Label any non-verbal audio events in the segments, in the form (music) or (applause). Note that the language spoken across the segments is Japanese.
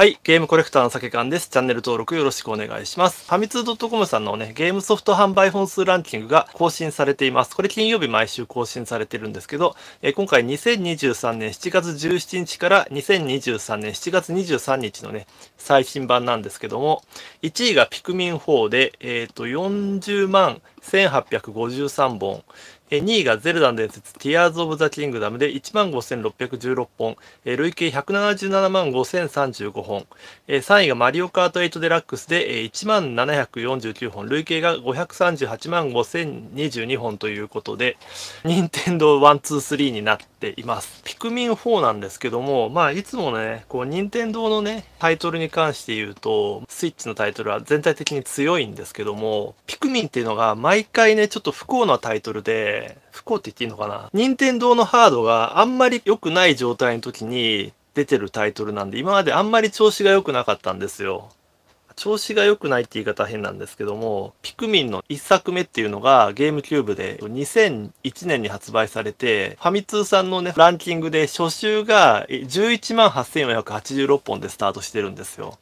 はい、ゲームコレクターの酒缶です。チャンネル登録よろしくお願いします。ファミツー .com さんのね、ゲームソフト販売本数ランキングが更新されています。これ金曜日毎週更新されてるんですけど、え今回2023年7月17日から2023年7月23日のね、最新版なんですけども、1位がピクミン4で、えっ、ー、と、40万1853本、2位がゼルダの伝説、ティアーズ・オブ・ザ・キングダムで15,616本、累計177万5,035本、3位がマリオカート8デラックスで17,749本、累計が538万5,022本ということで、任天堂123になっています。ピクミン4なんですけども、まあいつもね、こう任天堂のね、タイトルに関して言うと、スイッチのタイトルは全体的に強いんですけども、ピクミンっていうのが毎回ね、ちょっと不幸なタイトルで、不幸って言っていいのかな任天堂のハードがあんまり良くない状態の時に出てるタイトルなんで、今まであんまり調子が良くなかったんですよ。調子が良くないって言い方は変なんですけども、ピクミンの1作目っていうのがゲームキューブで2001年に発売されて、ファミ通さんのね、ランキングで初週が118,486本でスタートしてるんですよ。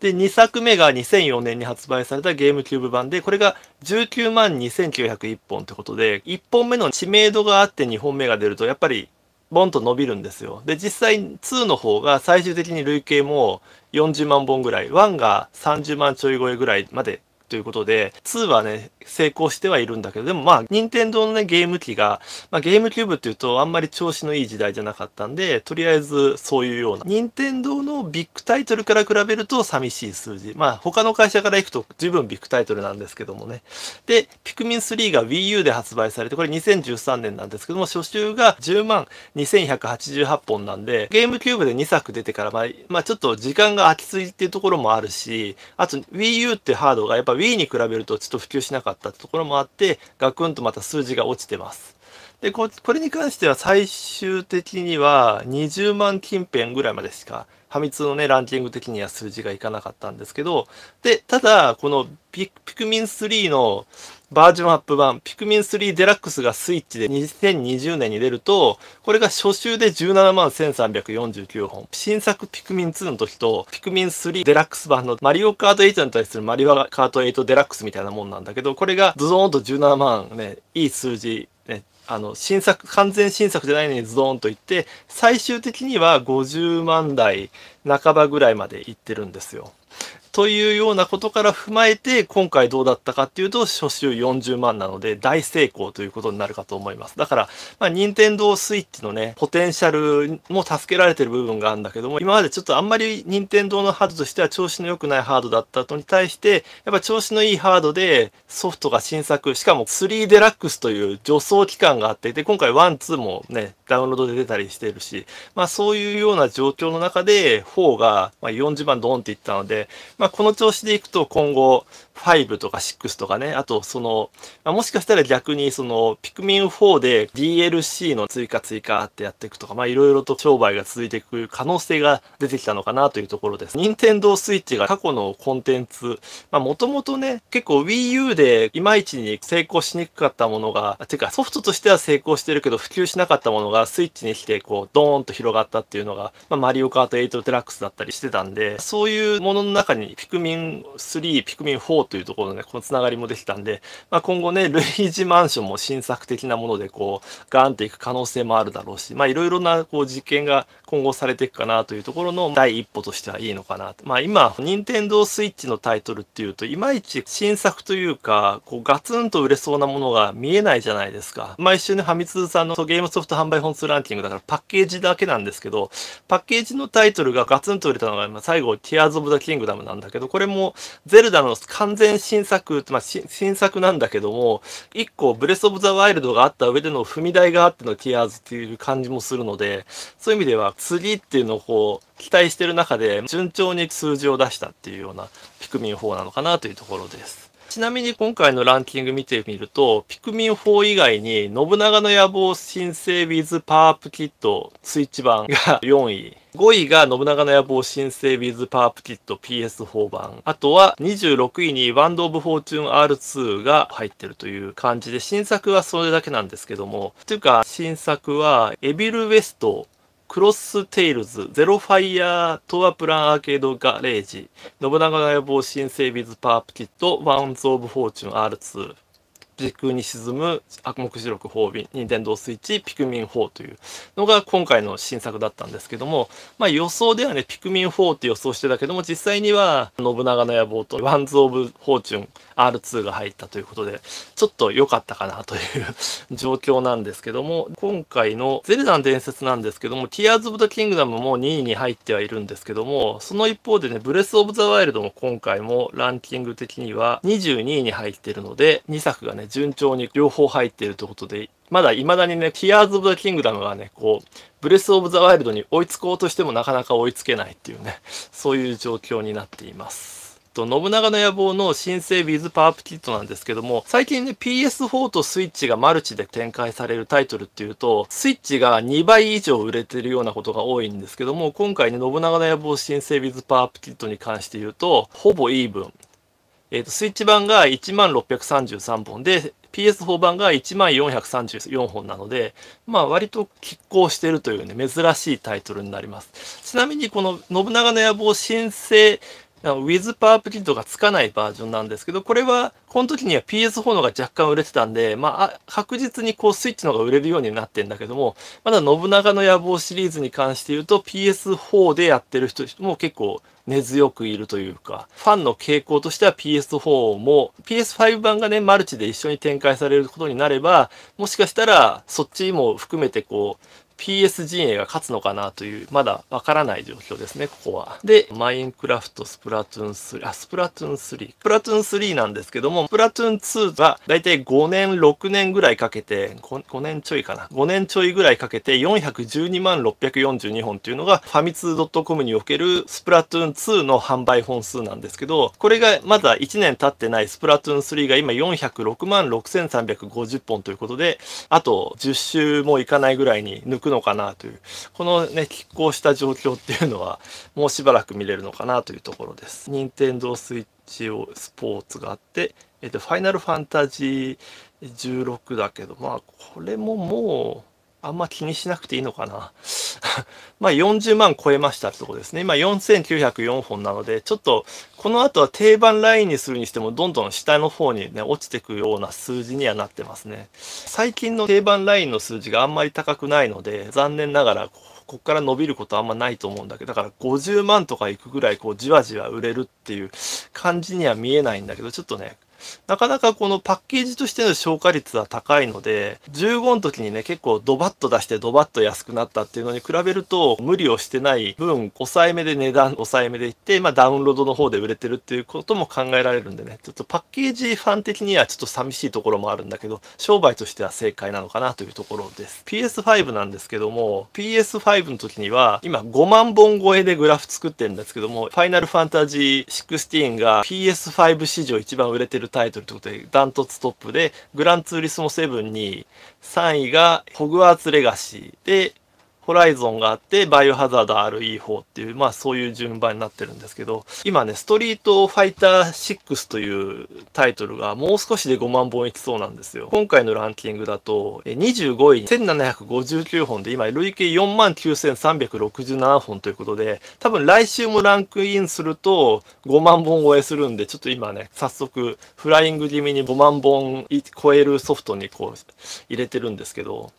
で、2作目が2004年に発売されたゲームキューブ版で、これが19万2901本ってことで、1本目の知名度があって2本目が出ると、やっぱりボンと伸びるんですよ。で、実際2の方が最終的に累計も40万本ぐらい1が30万ちょい超えぐらいまでということで2はね成功してはいるんだけど、でもまあ、任天堂のね、ゲーム機が、まあ、ゲームキューブっていうとあんまり調子のいい時代じゃなかったんで、とりあえずそういうような、任天堂のビッグタイトルから比べると寂しい数字。まあ、他の会社から行くと十分ビッグタイトルなんですけどもね。で、ピクミン3が Wii U で発売されて、これ2013年なんですけども、初週が10万2188本なんで、ゲームキューブで2作出てから、まあ、まあ、ちょっと時間が空きついっていうところもあるし、あと Wii U ってハードがやっぱ Wii に比べるとちょっと普及しなかったったところもあって、ガクンとまた数字が落ちてます。でこ、これに関しては最終的には20万近辺ぐらいまでしか、破密のね、ランキング的には数字がいかなかったんですけど、で、ただ、このピクミン3のバージョンアップ版、ピクミン3デラックスがスイッチで2020年に出ると、これが初週で17万1349本。新作ピクミン2の時と、ピクミン3デラックス版のマリオカート8に対するマリオカート8デラックスみたいなもんなんだけど、これがズドーンと17万ね、いい数字、ね、あの、新作、完全新作じゃないのにズドーンといって、最終的には50万台半ばぐらいまでいってるんですよ。というようなことから踏まえて、今回どうだったかっていうと、初週40万なので、大成功ということになるかと思います。だから、まあ、任天堂スイッチのね、ポテンシャルも助けられてる部分があるんだけども、今までちょっとあんまり任天堂のハードとしては調子の良くないハードだったのに対して、やっぱ調子のいいハードでソフトが新作、しかも3デラックスという助走期間があって、で、今回1、2もね、ダウンロードで出たりしてるし、まあそういうような状況の中で、4が、ま40万ドンっていったので、まああ、この調子でいくと今後5とか6とかね、あとその、まあ、もしかしたら逆にそのピクミン4で DLC の追加追加ってやっていくとか、まあいろいろと商売が続いていく可能性が出てきたのかなというところです。任天堂 switch が過去のコンテンツ、まあもともとね、結構 Wii U でいまいちに成功しにくかったものが、てかソフトとしては成功してるけど普及しなかったものがスイッチに来てこうドーンと広がったっていうのが、まあ、マリオカート8デラックスだったりしてたんで、そういうものの中にピクミン3、ピクミン4というところのね、このつながりもできたんで、まあ、今後ね、ルイージマンションも新作的なもので、こう、ガーンっていく可能性もあるだろうし、まあ、いろいろな、こう、実験が今後されていくかなというところの第一歩としてはいいのかなと。まあ、今、任天堂スイッチのタイトルっていうと、いまいち新作というか、こう、ガツンと売れそうなものが見えないじゃないですか。毎週ね、ハミツさんのゲームソフト販売本数ランキングだから、パッケージだけなんですけど、パッケージのタイトルがガツンと売れたのが、最後、ティアーズ・オブ・ザ・キングダムなんんだけど、これもゼルダの完全新作、まあ、新作なんだけども、1個ブレス・オブ・ザ・ワイルドがあった上での踏み台があってのティアーズっていう感じもするので、そういう意味では次っていうのをこう期待してる中で順調に数字を出したっていうようなピクミン4なのかなというところです。ちなみに今回のランキング見てみると、ピクミン4以外に、信長の野望新生 with パワーアップキットスイッチ版が4位。5位が信長の野望新生 with パープキット PS4 版。あとは26位にワンドオブフォーチュン R2 が入ってるという感じで、新作はそれだけなんですけども、というか新作はエビルウェストクロステイルズ、ゼロファイヤー、トアプランアーケードガレージ、信長の野望新生ビズパープキット、ワンズオブフォーチュン R2、時空に沈む悪目視力褒美、任天堂スイッチ、ピクミン4というのが今回の新作だったんですけども、まあ予想ではね、ピクミン4って予想してたけども、実際には信長の野望とワンズ・オブ・フォーチュン R2 が入ったということで、ちょっと良かったかなという (laughs) 状況なんですけども、今回のゼルダの伝説なんですけども、ティアーズ・オブ・ザ・キングダムも2位に入ってはいるんですけども、その一方でね、ブレス・オブ・ザ・ワイルドも今回もランキング的には22位に入ってるので、2作がね、順調に両方入っているということで、まだ未だにね、Tears of the Kingdom がね、こう、ブレスオブザワイルドに追いつこうとしてもなかなか追いつけないっていうね、(laughs) そういう状況になっています。と、信長の野望の新生 With パワーアップキットなんですけども、最近ね、PS4 と Switch がマルチで展開されるタイトルっていうと、Switch が2倍以上売れてるようなことが多いんですけども、今回ね、信長の野望新生 With パワーアップキットに関して言うと、ほぼイーブン。えっ、ー、と、スイッチ版が1633本で、PS4 版が1434本なので、まあ割と拮抗してるというね、珍しいタイトルになります。ちなみにこの信長の野望新生ウィズパワープリントがつかないバージョンなんですけど、これは、この時には PS4 のが若干売れてたんで、まあ、確実にこうスイッチのが売れるようになってんだけども、まだ信長の野望シリーズに関して言うと PS4 でやってる人も結構根強くいるというか、ファンの傾向としては PS4 も、PS5 版がね、マルチで一緒に展開されることになれば、もしかしたらそっちも含めてこう、p s 陣営が勝つのかなという、まだわからない状況ですね、ここは。で、マインクラフト、スプラトゥーン3、あ、スプラトゥーン3。スプラトゥーン3なんですけども、スプラトゥーン2はだいたい5年、6年ぐらいかけて5、5年ちょいかな。5年ちょいぐらいかけて412万642本っていうのが、ファミツー .com におけるスプラトゥーン2の販売本数なんですけど、これがまだ1年経ってないスプラトゥーン3が今406万6350本ということで、あと10周もいかないぐらいに抜くくのかなという、このね、拮抗した状況っていうのは、もうしばらく見れるのかなというところです。任天堂スイッチをスポーツがあって、えっと、ファイナルファンタジー16だけど、まあ、これももう、あんま気にしなくていいのかな。(laughs) まあ40万超えましたってとこですね。今4904本なので、ちょっとこの後は定番ラインにするにしても、どんどん下の方にね、落ちていくような数字にはなってますね。最近の定番ラインの数字があんまり高くないので、残念ながら、ここから伸びることあんまないと思うんだけど、だから50万とかいくぐらい、こう、じわじわ売れるっていう感じには見えないんだけど、ちょっとね、なかなかこのパッケージとしての消化率は高いので、15の時にね、結構ドバッと出してドバッと安くなったっていうのに比べると、無理をしてない分、抑えめで値段、抑えめでいって、まあダウンロードの方で売れてるっていうことも考えられるんでね、ちょっとパッケージファン的にはちょっと寂しいところもあるんだけど、商売としては正解なのかなというところです。PS5 なんですけども、PS5 の時には、今5万本超えでグラフ作ってるんですけども、ファイナルファンタジー16が PS5 史上一番売れてるるタイトルということで、ダントツトップで、グランツーリスモ7に3位がホグワーツレガシーで、ホライゾンがあって、バイオハザード RE4 っていう、まあそういう順番になってるんですけど、今ね、ストリートファイター6というタイトルがもう少しで5万本いきそうなんですよ。今回のランキングだと、25位1759本で、今累計4万9367本ということで、多分来週もランクインすると5万本超えするんで、ちょっと今ね、早速フライング気味に5万本超えるソフトにこう入れてるんですけど、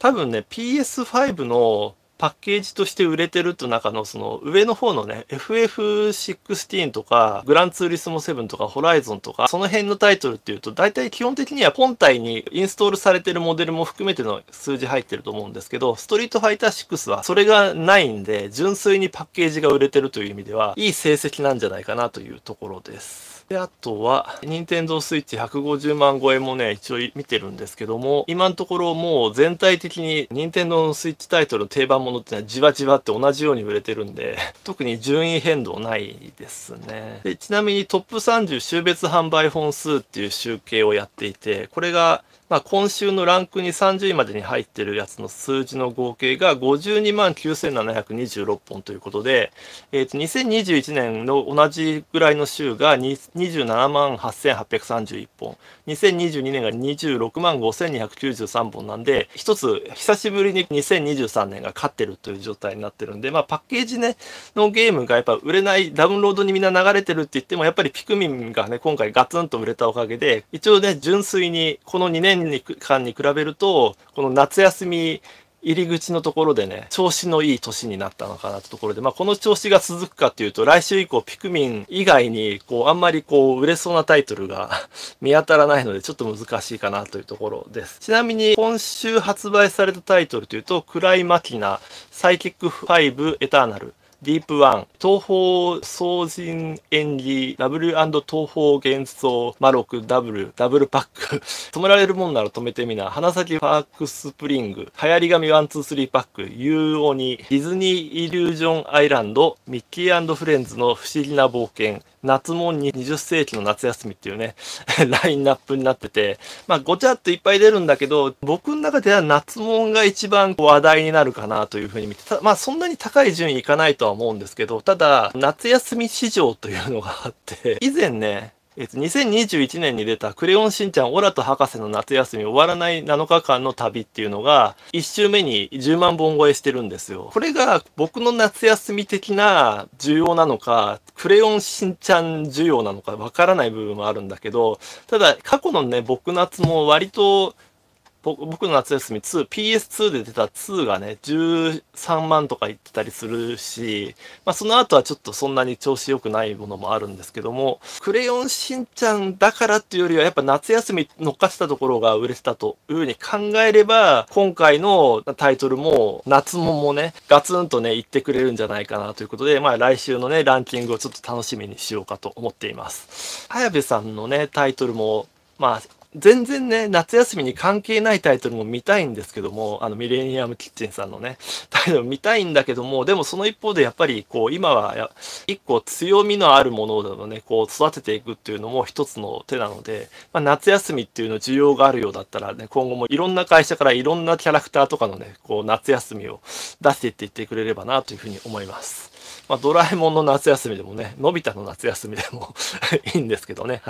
多分ね、PS5 のパッケージとして売れてると中のその上の方のね、FF16 とか、グランツーリスモ7とか、ホライゾンとか、その辺のタイトルっていうと、大体基本的には本体にインストールされてるモデルも含めての数字入ってると思うんですけど、ストリートファイター6はそれがないんで、純粋にパッケージが売れてるという意味では、いい成績なんじゃないかなというところです。で、あとは、任天堂スイッチ150万超えもね、一応見てるんですけども、今のところもう全体的に任天堂のスイッチタイトルの定番ものってのはじわじわって同じように売れてるんで、(laughs) 特に順位変動ないですね。で、ちなみにトップ30週別販売本数っていう集計をやっていて、これがまあ、今週のランクに30位までに入ってるやつの数字の合計が52万9726本ということで、えー、と2021年の同じぐらいの週が27万8831本、2022年が26万5293本なんで、一つ久しぶりに2023年が勝ってるという状態になってるんで、まあ、パッケージ、ね、のゲームがやっぱ売れない、ダウンロードにみんな流れてるって言っても、やっぱりピクミンがね、今回ガツンと売れたおかげで、一応ね、純粋にこの2年年に間に比べると、この夏休み入り口のところでね、調子のいい年になったのかなってところで、まあこの調子が続くかっていうと、来週以降ピクミン以外に、こう、あんまりこう、売れそうなタイトルが (laughs) 見当たらないので、ちょっと難しいかなというところです。ちなみに、今週発売されたタイトルというと、クライマキナ、サイキック5エターナル、ディープワン、東方総人演技、ダブル東方幻想、マロク、ダブル、ダブルパック、(laughs) 止められるもんなら止めてみな、花咲パークスプリング、流行り紙ワンツースリーパック、ユーオニ、ディズニーイリュージョンアイランド、ミッキーフレンズの不思議な冒険、夏もに20世紀の夏休みっていうね、(laughs) ラインナップになってて、まあごちゃっといっぱい出るんだけど、僕の中では夏もんが一番話題になるかなというふうに見て、まあそんなに高い順位いかないとは思うんですけど、ただ夏休み市場というのがあって、以前ね、えっと、2021年に出た「クレヨンしんちゃんオラと博士の夏休み終わらない7日間の旅」っていうのが1週目に10万本超えしてるんですよ。これが僕の夏休み的な需要なのかクレヨンしんちゃん需要なのかわからない部分もあるんだけどただ過去のね僕夏も割と僕の夏休み 2PS2 で出た2がね13万とか言ってたりするし、まあ、その後はちょっとそんなに調子良くないものもあるんですけども「クレヨンしんちゃん」だからっていうよりはやっぱ夏休み乗っかってたところが売れてたというふうに考えれば今回のタイトルも夏ももねガツンとね言ってくれるんじゃないかなということで、まあ、来週のねランキングをちょっと楽しみにしようかと思っています。早部さんのねタイトルもまあ、全然ね、夏休みに関係ないタイトルも見たいんですけども、あの、ミレニアムキッチンさんのね、(laughs) タイトル見たいんだけども、でもその一方でやっぱり、こう、今は、一個強みのあるものをね、こう、育てていくっていうのも一つの手なので、まあ、夏休みっていうの需要があるようだったらね、今後もいろんな会社からいろんなキャラクターとかのね、こう、夏休みを出していっていってくれればな、というふうに思います。まあ、ドラえもんの夏休みでもね、のび太の夏休みでも (laughs) いいんですけどね。